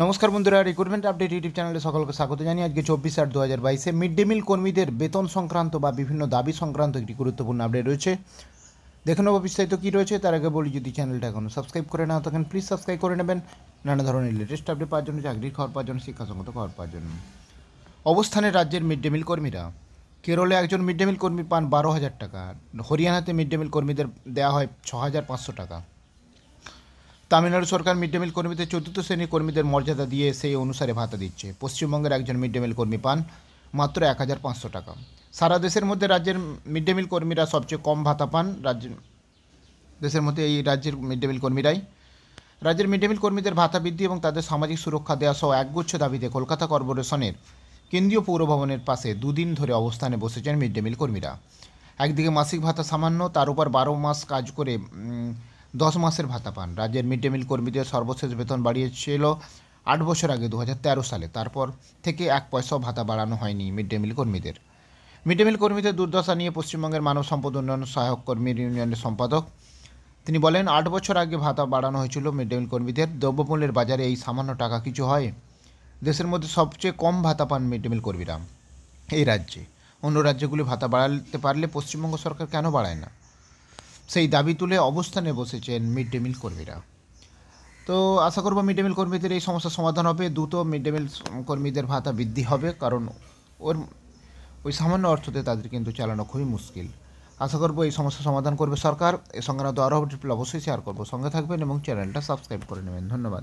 নমস্কার বন্ধুরা recruitment update YouTube চ্যানেলে সকলকে স্বাগত জানিয়ে আজকে চব্বিশ আট দু হাজার বাইশে মিড ডে মিল কর্মীদের বেতন সংক্রান্ত বা বিভিন্ন দাবি সংক্রান্ত একটি গুরুত্বপূর্ণ আপডেট রয়েছে দেখে নেবো বিস্তারিত কী রয়েছে তার আগে বলি যদি চ্যানেলটা এখনও সাবস্ক্রাইব করে না থাকেন প্লিজ সাবস্ক্রাইব করে নেবেন নানা ধরনের লেটেস্ট আপডেট পাওয়ার জন্য চাকরির খাওয়ার পাওয়ার জন্য শিক্ষাসঙ্গত খাওয়ার পাওয়ার জন্য অবস্থানে রাজ্যের মিড ডে মিল কর্মীরা কেরলে একজন মিড ডে মিল কর্মী পান বারো হাজার টাকা হরিয়ানাতে মিড ডে মিল কর্মীদের দেওয়া হয় ছ হাজার পাঁচশো টাকা তামিলনাড়ু সরকার মিড ডে মিল কর্মীদের চতুর্থ শ্রেণীর কর্মীদের মর্যাদা দিয়ে সেই অনুসারে ভাতা দিচ্ছে পশ্চিমবঙ্গের একজন মিড ডে মিল কর্মী পান মাত্র এক হাজার পাঁচশো টাকা সারা দেশের মধ্যে রাজ্যের মিড ডে মিল কর্মীরা সবচেয়ে কম ভাতা পান রাজ্য দেশের মধ্যে এই রাজ্যের মিড ডে মিল কর্মীরাই রাজ্যের মিড ডে মিল কর্মীদের ভাতা বৃদ্ধি এবং তাদের সামাজিক সুরক্ষা দেওয়া সহ একগুচ্ছ দাবিতে কলকাতা কর্পোরেশনের কেন্দ্রীয় পৌরভবনের পাশে দুদিন ধরে অবস্থানে বসেছেন মিড ডে মিল কর্মীরা একদিকে মাসিক ভাতা সামান্য তার উপর বারো মাস কাজ করে দশ মাসের ভাতা পান রাজ্যের মিড ডে মিল কর্মীদের সর্বশেষ বেতন বাড়িয়েছিল আট বছর আগে দু সালে তারপর থেকে এক পয়সাও ভাতা বাড়ানো হয়নি মিড ডে মিল কর্মীদের মিড ডে মিল কর্মীদের দুর্দশা নিয়ে পশ্চিমবঙ্গের মানব সম্পদ উন্নয়ন সহায়ক কর্মী ইউনিয়নের সম্পাদক তিনি বলেন আট বছর আগে ভাতা বাড়ানো হয়েছিল মিড ডে মিল কর্মীদের দ্রব্যমূল্যের বাজারে এই সামান্য টাকা কিছু হয় দেশের মধ্যে সবচেয়ে কম ভাতা পান মিড ডে মিল কর্মীরা এই রাজ্যে অন্য রাজ্যগুলি ভাতা বাড়াতে পারলে পশ্চিমবঙ্গ সরকার কেন বাড়ায় না সেই দাবি তুলে অবস্থানে বসেছেন মিড ডে মিল কর্মীরা তো আশা করব মিড ডে মিল কর্মীদের এই সমস্যার সমাধান হবে দ্রুত মিড ডে মিল কর্মীদের ভাতা বৃদ্ধি হবে কারণ ওর ওই সামান্য অর্থতে তাদের কিন্তু চালানো খুবই মুশকিল আশা করব এই সমস্যা সমাধান করবে সরকার এ সংক্রান্ত আরও অবশ্যই শেয়ার করবো সঙ্গে থাকবেন এবং চ্যানেলটা সাবস্ক্রাইব করে নেবেন ধন্যবাদ